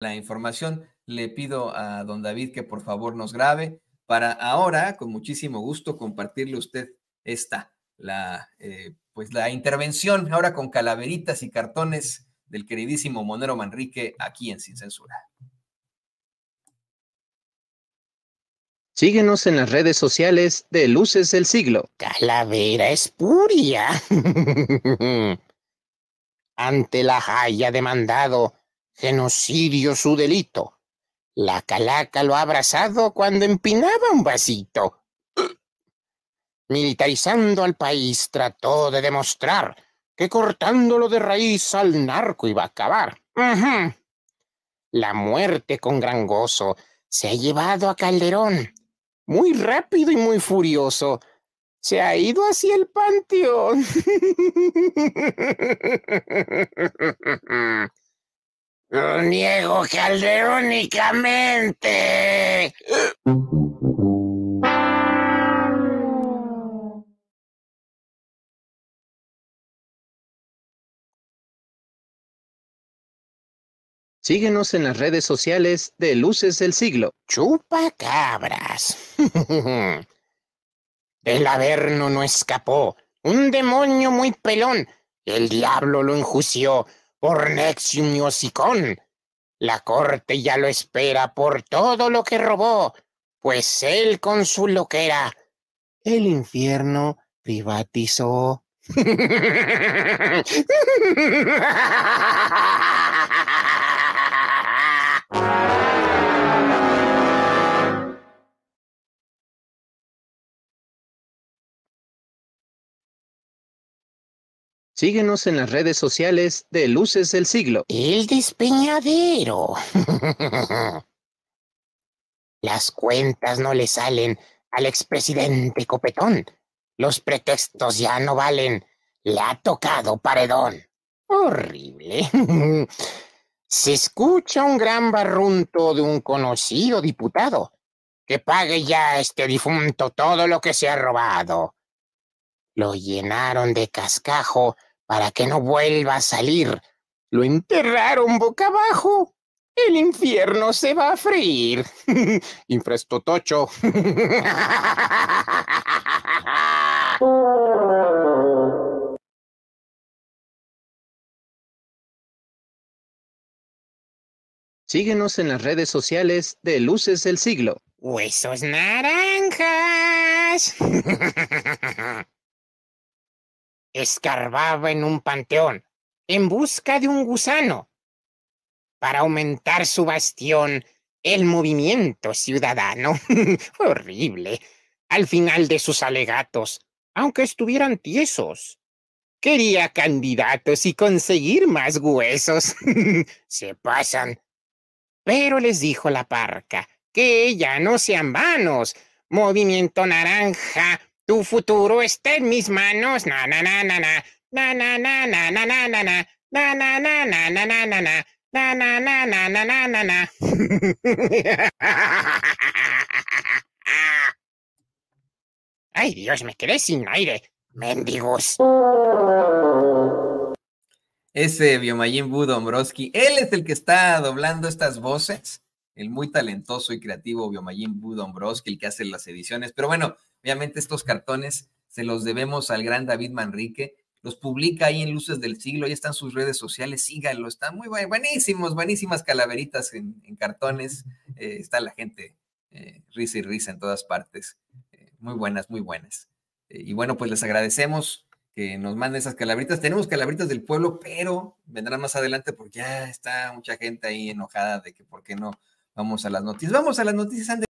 la información. Le pido a don David que por favor nos grabe para ahora, con muchísimo gusto, compartirle usted esta, la, eh, pues la intervención ahora con calaveritas y cartones del queridísimo Monero Manrique aquí en Sin Censura. Síguenos en las redes sociales de Luces del Siglo. Calavera espuria. Ante la Haya demandado Genocidio su delito. La calaca lo ha abrazado cuando empinaba un vasito. Militarizando al país trató de demostrar que cortándolo de raíz al narco iba a acabar. La muerte con gran gozo se ha llevado a Calderón. Muy rápido y muy furioso. Se ha ido hacia el panteón. Lo niego calderónicamente. Síguenos en las redes sociales de Luces del Siglo. Chupa cabras. El Averno no escapó. Un demonio muy pelón. El diablo lo enjuició por Nexium La corte ya lo espera por todo lo que robó, pues él con su loquera el infierno privatizó. Síguenos en las redes sociales de Luces del Siglo. El despeñadero. las cuentas no le salen al expresidente Copetón. Los pretextos ya no valen. Le ha tocado paredón. Horrible. Se escucha un gran barrunto de un conocido diputado. Que pague ya a este difunto todo lo que se ha robado. Lo llenaron de cascajo para que no vuelva a salir. Lo enterraron boca abajo. El infierno se va a freír. tocho. Síguenos en las redes sociales de Luces del Siglo. Huesos naranjas. escarbaba en un panteón en busca de un gusano para aumentar su bastión, el movimiento ciudadano. Fue horrible. Al final de sus alegatos, aunque estuvieran tiesos, quería candidatos y conseguir más huesos. se pasan. Pero les dijo la parca que ya no sean vanos. Movimiento naranja tu futuro está en mis manos. Na na na na na. Na na na na na na na na. Na na na na na na na na. Ay, Dios, me quedé sin aire. Mendigos. Ese Biomayin Budombroski... él es el que está doblando estas voces, el muy talentoso y creativo Biomayin Budombroski... el que hace las ediciones. Pero bueno, Obviamente estos cartones se los debemos al gran David Manrique. Los publica ahí en Luces del Siglo, ahí están sus redes sociales, síganlo, están muy buenísimos, buenísimas calaveritas en, cartones. Eh, está la gente eh, risa y risa en todas partes. Eh, muy buenas, muy buenas. y bueno, pues les agradecemos que nos manden esas calabritas. Tenemos calabritas del pueblo, pero vendrán más adelante porque ya está mucha gente ahí enojada de que por qué no vamos a las noticias. Vamos a las noticias Andrés